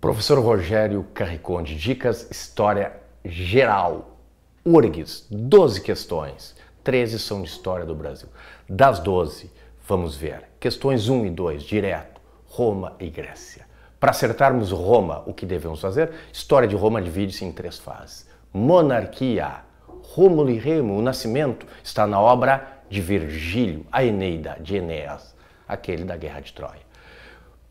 Professor Rogério Carriconde, dicas história geral. URGS, 12 questões. 13 são de história do Brasil. Das 12, vamos ver. Questões 1 e 2, direto. Roma e Grécia. Para acertarmos Roma, o que devemos fazer? História de Roma divide-se em três fases. Monarquia, Rômulo e Remo, o nascimento, está na obra de Virgílio, a Eneida, de Enéas, aquele da Guerra de Troia.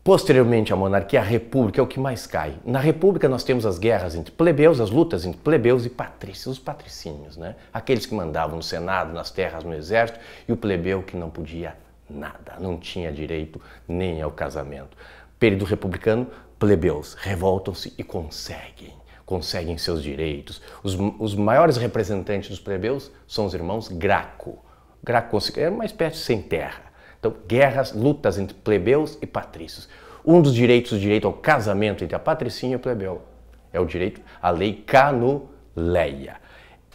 Posteriormente à monarquia, a república é o que mais cai. Na república nós temos as guerras entre plebeus, as lutas entre plebeus e patrícios, os patricínios, né? Aqueles que mandavam no senado, nas terras, no exército, e o plebeu que não podia nada, não tinha direito nem ao casamento. Período republicano, plebeus revoltam-se e conseguem, conseguem seus direitos. Os, os maiores representantes dos plebeus são os irmãos Graco. Graco era é uma espécie sem terra então, guerras, lutas entre plebeus e patrícios. Um dos direitos, o direito ao casamento entre a patricinha e o plebeu. É o direito à lei canuleia.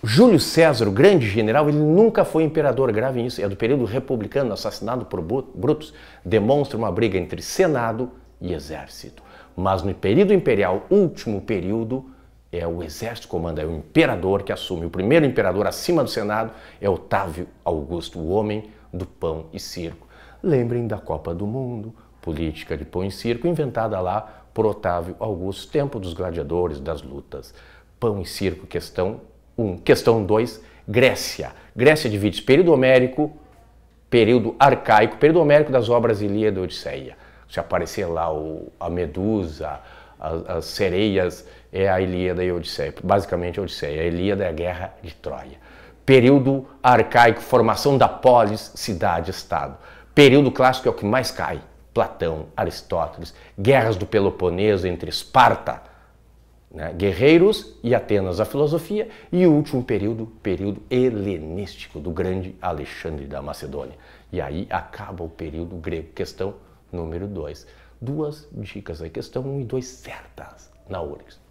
Júlio César, o grande general, ele nunca foi imperador, grave isso, é do período republicano, assassinado por Brutus, demonstra uma briga entre Senado e Exército. Mas no período imperial, último período, é o exército comanda, é o imperador que assume. O primeiro imperador acima do Senado é Otávio Augusto, o homem do pão e circo. Lembrem da Copa do Mundo, política de pão e circo inventada lá por Otávio Augusto, tempo dos gladiadores, das lutas. Pão e circo, questão 1. Um. Questão 2, Grécia. Grécia divide período homérico, período arcaico, período homérico das obras Ilíada e Odisseia. Se aparecer lá o, a Medusa, as, as, sereias, é a Ilíada e a Odisseia. Basicamente a Odisseia. A Ilíada é a guerra de Troia. Período arcaico, formação da polis, cidade-estado. Período clássico é o que mais cai. Platão, Aristóteles, guerras do Peloponeso entre Esparta, né? guerreiros e Atenas, a filosofia, e o último período, período helenístico do grande Alexandre da Macedônia. E aí acaba o período grego. Questão número 2. Duas dicas aí, questão 1 um e 2 certas na URGS.